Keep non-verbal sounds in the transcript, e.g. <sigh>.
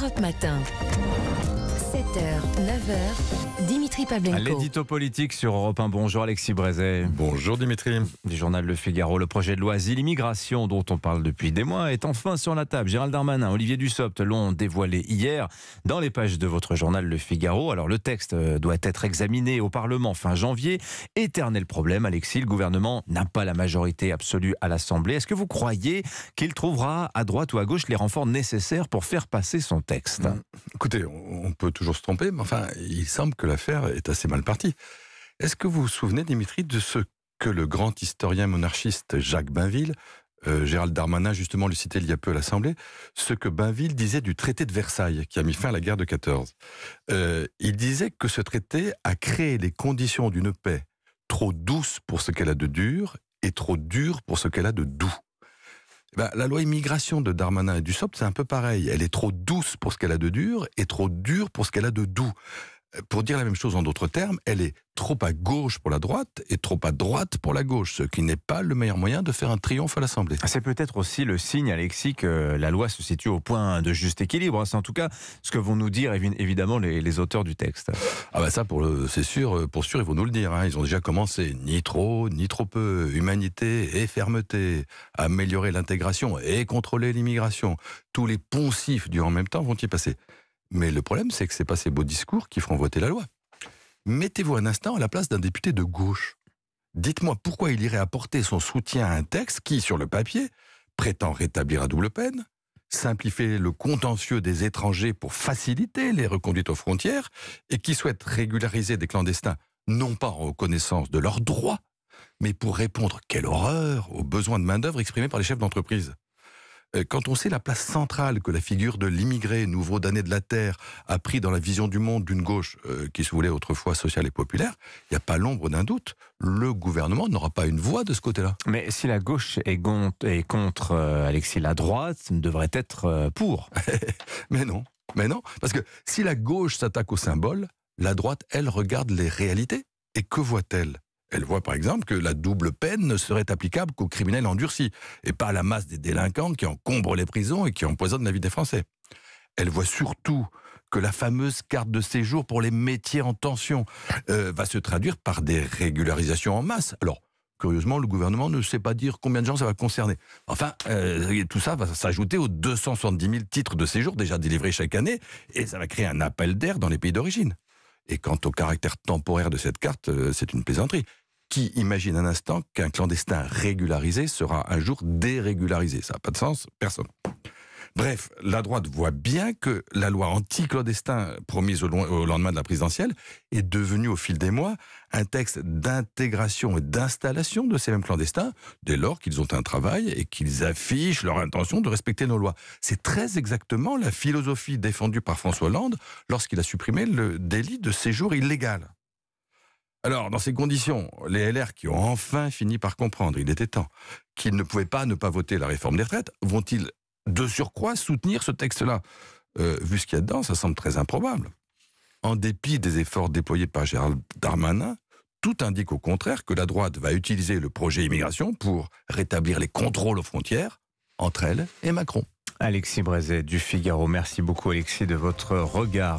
Europe Matin. 7h, 9h, Dimitri À L'édito politique sur Europe 1. Bonjour Alexis Brézet. Bonjour Dimitri. Du journal Le Figaro, le projet de loi Asile Immigration, dont on parle depuis des mois, est enfin sur la table. Gérald Darmanin, Olivier Dussopt l'ont dévoilé hier dans les pages de votre journal Le Figaro. Alors le texte euh, doit être examiné au Parlement fin janvier. Éternel problème, Alexis, le gouvernement n'a pas la majorité absolue à l'Assemblée. Est-ce que vous croyez qu'il trouvera à droite ou à gauche les renforts nécessaires pour faire passer son texte Écoutez, on peut toujours se tromper, mais enfin, il semble que l'affaire est assez mal partie. Est-ce que vous vous souvenez, Dimitri, de ce que le grand historien monarchiste Jacques Bainville, euh, Gérald Darmanin justement le citait il y a peu à l'Assemblée, ce que Bainville disait du traité de Versailles qui a mis fin à la guerre de 14. Euh, il disait que ce traité a créé les conditions d'une paix trop douce pour ce qu'elle a de dur et trop dure pour ce qu'elle a de doux. Bah, la loi immigration de Darmanin et du SOP, c'est un peu pareil. Elle est trop douce pour ce qu'elle a de dur et trop dure pour ce qu'elle a de doux. Euh, pour dire la même chose en d'autres termes, elle est trop à gauche pour la droite et trop à droite pour la gauche, ce qui n'est pas le meilleur moyen de faire un triomphe à l'Assemblée. Ah, c'est peut-être aussi le signe, Alexis, que la loi se situe au point de juste équilibre. C'est en tout cas ce que vont nous dire évidemment les, auteurs du texte. Ah ben ça, c'est sûr, euh, pour sûr, ils vont nous le dire. Hein. Ils ont déjà commencé, ni trop, ni trop peu, humanité et fermeté, améliorer l'intégration et contrôler l'immigration. Tous les poncifs durant le même temps vont y passer. Mais le problème, c'est que n'est pas ces beaux discours qui feront voter la loi. Mettez-vous un instant à la place d'un député de gauche. Dites-moi pourquoi il irait apporter son soutien à un texte qui, sur le papier, prétend rétablir à double peine, simplifier le contentieux des étrangers pour faciliter les reconduites aux frontières et qui souhaite régulariser des clandestins, non pas en reconnaissance de leurs droits, mais pour répondre, quelle horreur, aux besoins de main-d'œuvre exprimés par les chefs d'entreprise. Euh, quand on sait la place centrale que la figure de l'immigré, nouveau damné de la terre, a pris dans la vision du monde d'une gauche euh, qui se voulait autrefois sociale et populaire, il n'y a pas l'ombre d'un doute. Le gouvernement n'aura pas une voix de ce côté-là. Mais si la gauche est, contre euh, Alexis, la droite devrait être pour. <laughs> Mais non. Mais non, parce que si la gauche s'attaque au symbole, la droite, elle, regarde les réalités. Et que voit-elle elle voit par exemple que la double peine ne serait applicable qu'aux criminels endurcis, et pas à la masse des délinquants qui encombrent les prisons et qui empoisonnent la vie des Français. Elle voit surtout que la fameuse carte de séjour pour les métiers en tension euh, va se traduire par des régularisations en masse. Alors, curieusement, le gouvernement ne sait pas dire combien de gens ça va concerner. Enfin, euh, tout ça va s'ajouter aux 270 000 titres de séjour déjà délivrés chaque année, et ça va créer un appel d'air dans les pays d'origine. Et quant au caractère temporaire de cette carte, euh, c'est une plaisanterie. Qui imagine un instant qu'un clandestin régularisé sera un jour dérégularisé Ça n'a pas de sens, personne. Bref, la droite voit bien que la loi anti-clandestin promise au, lendemain de la présidentielle est devenue au fil des mois un texte d'intégration et d'installation de ces mêmes clandestins dès lors qu'ils ont un travail et qu'ils affichent leur intention de respecter nos lois. C'est très exactement la philosophie défendue par François Hollande lorsqu'il a supprimé le délit de séjour illégal. Alors, dans ces conditions, les LR qui ont enfin fini par comprendre, il était temps, qu'ils ne pouvaient pas ne pas voter la réforme des retraites, vont-ils de surcroît soutenir ce texte-là. Euh, vu ce qu'il y a dedans, ça semble très improbable. En dépit des efforts déployés par Gérald Darmanin, tout indique au contraire que la droite va utiliser le projet immigration pour rétablir les contrôles aux frontières entre elle et Macron. Alexis Brézet du Figaro, merci beaucoup Alexis de votre regard.